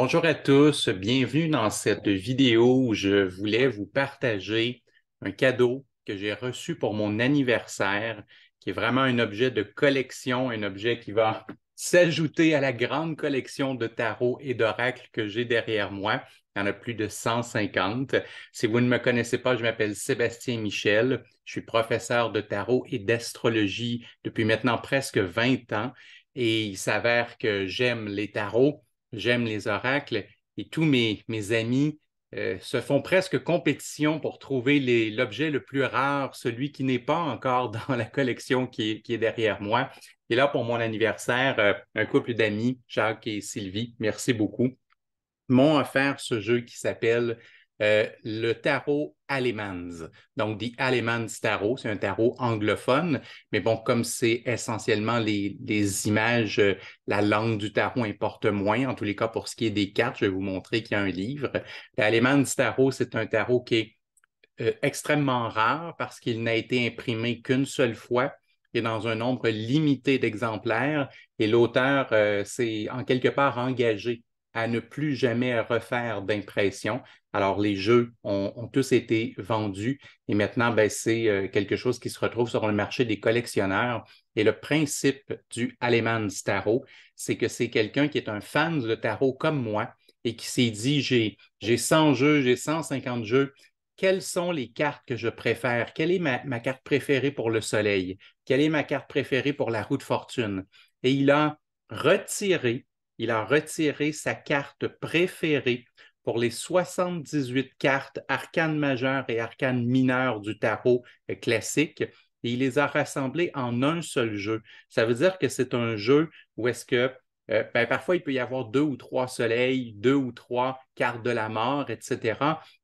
Bonjour à tous, bienvenue dans cette vidéo où je voulais vous partager un cadeau que j'ai reçu pour mon anniversaire, qui est vraiment un objet de collection, un objet qui va s'ajouter à la grande collection de tarots et d'oracles que j'ai derrière moi. Il y en a plus de 150. Si vous ne me connaissez pas, je m'appelle Sébastien Michel. Je suis professeur de tarot et d'astrologie depuis maintenant presque 20 ans. Et il s'avère que j'aime les tarots, j'aime les oracles et tous mes, amis euh, se font presque compétition pour trouver l'objet le plus rare, celui qui n'est pas encore dans la collection qui est, derrière moi. Et là, pour mon anniversaire, euh, un couple d'amis, Jacques et Sylvie, merci beaucoup, m'ont offert ce jeu qui s'appelle euh, le tarot Alemans. Donc, dit Alemans Tarot, c'est un tarot anglophone, mais bon, comme c'est essentiellement les, images, euh, la langue du tarot importe moins. En tous les cas, pour ce qui est des cartes, je vais vous montrer qu'il y a un livre. Le Alemans Tarot, c'est un tarot qui est euh, extrêmement rare parce qu'il n'a été imprimé qu'une seule fois et dans un nombre limité d'exemplaires. Et l'auteur s'est en quelque part engagé à ne plus jamais refaire d'impression. Alors, les jeux ont, tous été vendus et maintenant, ben, c'est euh, quelque chose qui se retrouve sur le marché des collectionneurs. Et le principe du Aleman Tarot, c'est que c'est quelqu'un qui est un fan de tarot comme moi et qui s'est dit, j'ai 100 jeux, j'ai 150 jeux, quelles sont les cartes que je préfère? Quelle est ma, ma, carte préférée pour le soleil? Quelle est ma carte préférée pour la roue de fortune? Et il a retiré il a retiré sa carte préférée pour les 78 cartes arcane majeure et arcane mineures du tarot classique et il les a rassemblées en un seul jeu. Ça veut dire que c'est un jeu où est-ce que euh, ben, parfois, il peut y avoir deux ou trois soleils, deux ou trois cartes de la mort, etc.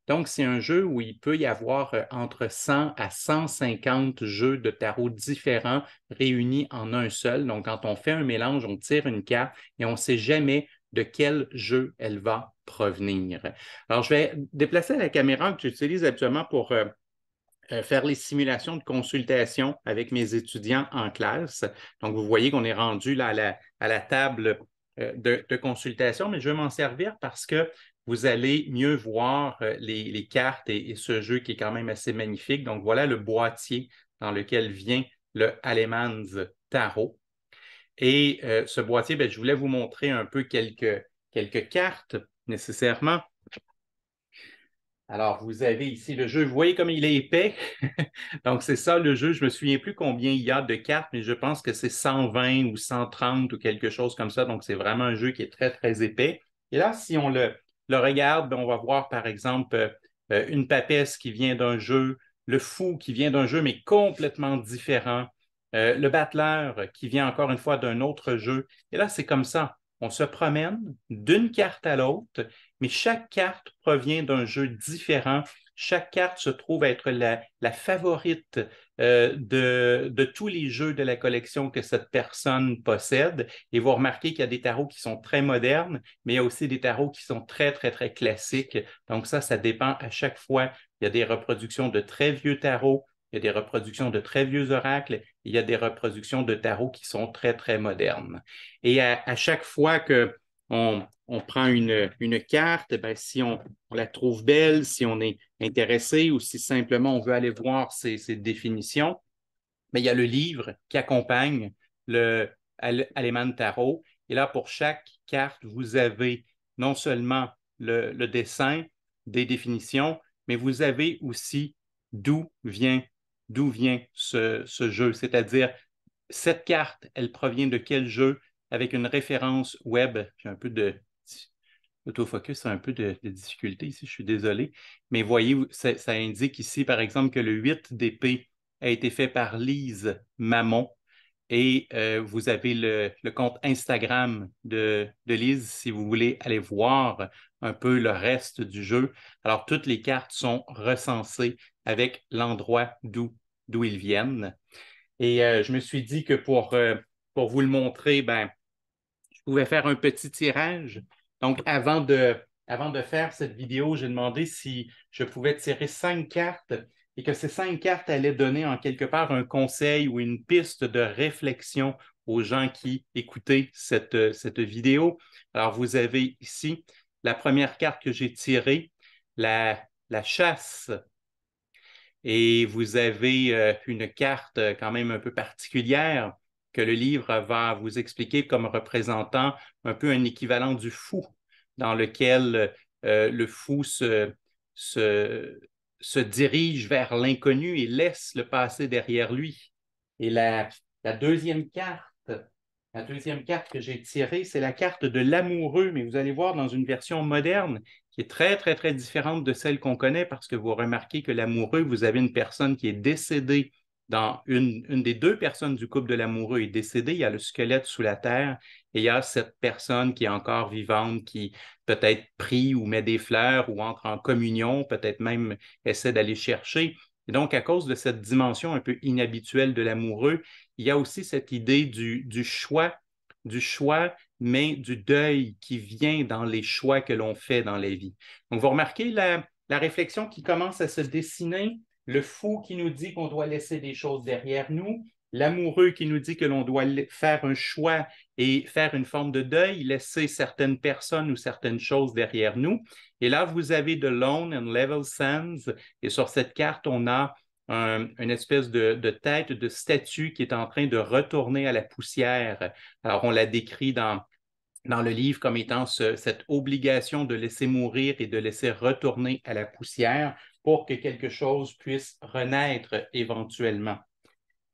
Donc, c'est un jeu où il peut y avoir euh, entre 100 à 150 jeux de tarot différents réunis en un seul. Donc, quand on fait un mélange, on tire une carte et on ne sait jamais de quel jeu elle va provenir. Alors, je vais déplacer la caméra que j'utilise actuellement pour... Euh, euh, faire les simulations de consultation avec mes étudiants en classe. Donc, vous voyez qu'on est rendu à la, table euh, de, consultation, mais je vais m'en servir parce que vous allez mieux voir euh, les, cartes et, ce jeu qui est quand même assez magnifique. Donc, voilà le boîtier dans lequel vient le Alemans Tarot. Et ce boîtier, ben, je voulais vous montrer un peu quelques cartes nécessairement. Alors, vous avez ici le jeu. Vous voyez comme il est épais. Donc, c'est ça le jeu. Je me souviens plus combien il y a de cartes, mais je pense que c'est 120 ou 130 ou quelque chose comme ça. Donc, c'est vraiment un jeu qui est très, très épais. Et là, si on le, regarde, ben, on va voir, par exemple, euh, euh, une papesse qui vient d'un jeu, le fou qui vient d'un jeu, mais complètement différent, euh, le battleur qui vient encore une fois d'un autre jeu. Et là, c'est comme ça. On se promène d'une carte à l'autre, mais chaque carte provient d'un jeu différent. Chaque carte se trouve être la, favorite euh, de, de, tous les jeux de la collection que cette personne possède. Et vous remarquez qu'il y a des tarots qui sont très modernes, mais il y a aussi des tarots qui sont très, très, très classiques. Donc ça, ça dépend à chaque fois. Il y a des reproductions de très vieux tarots, il y a des reproductions de très vieux oracles, il y a des reproductions de tarots qui sont très, très modernes. Et à, chaque fois que on, prend une, carte, ben, si on, la trouve belle, si on est intéressé ou si simplement on veut aller voir ces, définitions, ben, il y a le livre qui accompagne le Aleman Tarot. Et là, pour chaque carte, vous avez non seulement le, le dessin des définitions, mais vous avez aussi d'où vient d'où vient ce, jeu, c'est-à-dire cette carte, elle provient de quel jeu avec une référence web. J'ai un peu de autofocus, un peu de, difficulté ici, je suis désolé. Mais voyez, ça, ça indique ici, par exemple, que le 8 d'épée a été fait par Lise Mamon, et euh, vous avez le, compte Instagram de, Lise si vous voulez aller voir un peu le reste du jeu. Alors, toutes les cartes sont recensées avec l'endroit d'où, d'où ils viennent. Et euh, je me suis dit que euh, pour, vous le montrer, ben, je pouvais faire un petit tirage. Donc, avant de, avant de faire cette vidéo, j'ai demandé si je pouvais tirer cinq cartes et que ces cinq cartes allaient donner en quelque part un conseil ou une piste de réflexion aux gens qui écoutaient cette, euh, vidéo. Alors, vous avez ici la première carte que j'ai tirée, la, chasse. Et vous avez euh, une carte euh, quand même un peu particulière que le livre va vous expliquer comme représentant un peu un équivalent du fou, dans lequel le fou se, se dirige vers l'inconnu et laisse le passé derrière lui. Et la, deuxième carte, la deuxième carte que j'ai tirée, c'est la carte de l'amoureux, mais vous allez voir dans une version moderne qui est très, très, très différente de celle qu'on connaît parce que vous remarquez que l'amoureux, vous avez une personne qui est décédée dans une, une des deux personnes du couple de l'amoureux est décédée, il y a le squelette sous la terre il y a cette personne qui est encore vivante, qui peut-être prie ou met des fleurs ou entre en communion, peut-être même essaie d'aller chercher. Et donc, à cause de cette dimension un peu inhabituelle de l'amoureux, il y a aussi cette idée du, choix, du choix, mais du deuil qui vient dans les choix que l'on fait dans la vie. Donc, vous remarquez la, la réflexion qui commence à se dessiner, le fou qui nous dit qu'on doit laisser des choses derrière nous, l'amoureux qui nous dit que l'on doit faire un choix et faire une forme de deuil, laisser certaines personnes ou certaines choses derrière nous. Et là, vous avez The Lone and Level Sands. Et sur cette carte, on a une espèce de, tête de statue qui est en train de retourner à la poussière. Alors, on la décrit dans, dans le livre comme étant cette obligation de laisser mourir et de laisser retourner à la poussière pour que quelque chose puisse renaître éventuellement.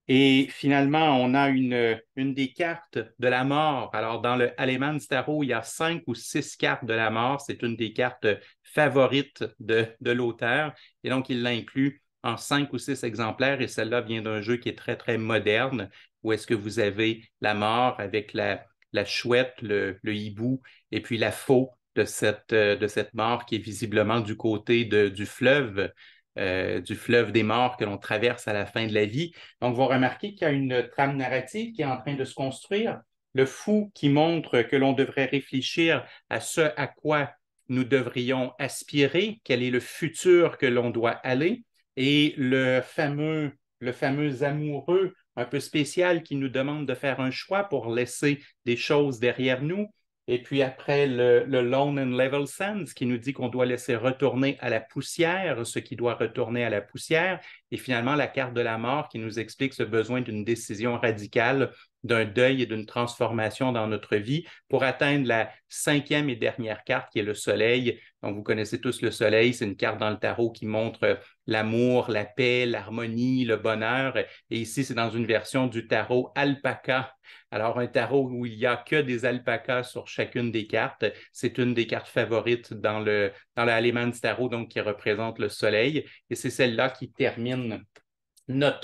Et finalement, on a une, des cartes de la mort. Alors, dans le Allemand staro il y a cinq ou six cartes de la mort. C'est une des cartes favorites de, l'auteur. Et donc, il l'inclut en cinq ou six exemplaires. Et celle-là vient d'un jeu qui est très, très moderne, où est-ce que vous avez la mort avec la, chouette, le, hibou, et puis la faux de cette, de cette mort qui est visiblement du côté du fleuve. Euh, du fleuve des morts que l'on traverse à la fin de la vie. Donc, vous remarquez qu'il y a une trame narrative qui est en train de se construire. Le fou qui montre que l'on devrait réfléchir à ce à quoi nous devrions aspirer, quel est le futur que l'on doit aller, et le fameux, le fameux amoureux un peu spécial qui nous demande de faire un choix pour laisser des choses derrière nous, et puis après, le, Lone and Level sense », qui nous dit qu'on doit laisser retourner à la poussière ce qui doit retourner à la poussière et finalement la carte de la mort qui nous explique ce besoin d'une décision radicale, d'un deuil et d'une transformation dans notre vie pour atteindre la cinquième et dernière carte qui est le soleil. Donc, vous connaissez tous le soleil, c'est une carte dans le tarot qui montre l'amour, la paix, l'harmonie, le bonheur. Et ici, c'est dans une version du tarot alpaca. Alors, un tarot où il n'y a que des alpacas sur chacune des cartes. C'est une des cartes favorites dans le, dans le Tarot, donc qui représente le soleil. Et c'est celle-là qui termine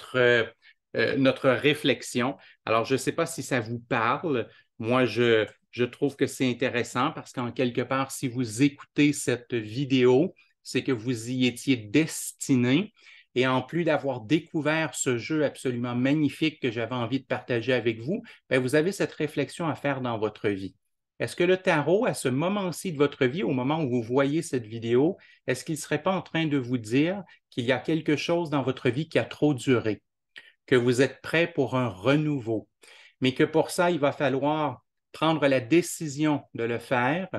euh, euh, notre, réflexion. Alors, je ne sais pas si ça vous parle. Moi, je, je trouve que c'est intéressant parce qu'en quelque part, si vous écoutez cette vidéo, c'est que vous y étiez destiné. Et en plus d'avoir découvert ce jeu absolument magnifique que j'avais envie de partager avec vous, ben, vous avez cette réflexion à faire dans votre vie. Est-ce que le tarot, à ce moment-ci de votre vie, au moment où vous voyez cette vidéo, est-ce qu'il ne serait pas en train de vous dire qu'il y a quelque chose dans votre vie qui a trop duré, que vous êtes prêt pour un renouveau, mais que pour ça, il va falloir prendre la décision de le faire,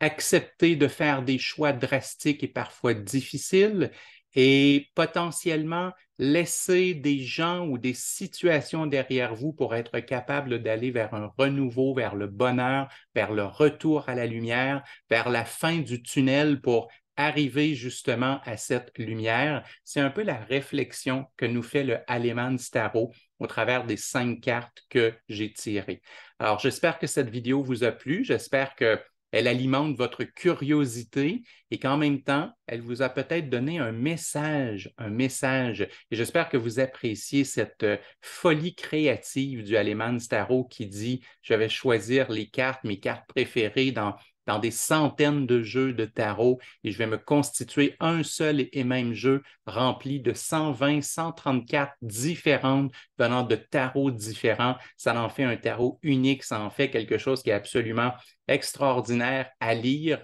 accepter de faire des choix drastiques et parfois difficiles, et potentiellement laisser des gens ou des situations derrière vous pour être capable d'aller vers un renouveau, vers le bonheur, vers le retour à la lumière, vers la fin du tunnel pour arriver justement à cette lumière. C'est un peu la réflexion que nous fait le Aleman Staro au travers des cinq cartes que j'ai tirées. Alors, j'espère que cette vidéo vous a plu. J'espère que elle alimente votre curiosité et qu'en même temps, elle vous a peut-être donné un message, un message. Et j'espère que vous appréciez cette euh, folie créative du Aleman Staro qui dit, je vais choisir les cartes, mes cartes préférées dans dans des centaines de jeux de tarot et je vais me constituer un seul et même jeu rempli de 120, 134 différentes venant de tarots différents. Ça en fait un tarot unique, ça en fait quelque chose qui est absolument extraordinaire à lire.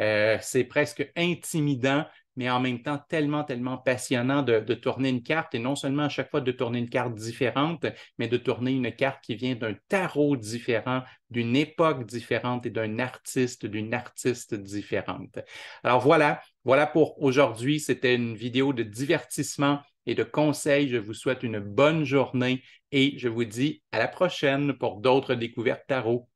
Euh, c'est presque intimidant mais en même temps tellement, tellement passionnant de, tourner une carte et non seulement à chaque fois de tourner une carte différente, mais de tourner une carte qui vient d'un tarot différent, d'une époque différente et d'un artiste, d'une artiste différente. Alors voilà, voilà pour aujourd'hui. C'était une vidéo de divertissement et de conseils. Je vous souhaite une bonne journée et je vous dis à la prochaine pour d'autres découvertes tarot.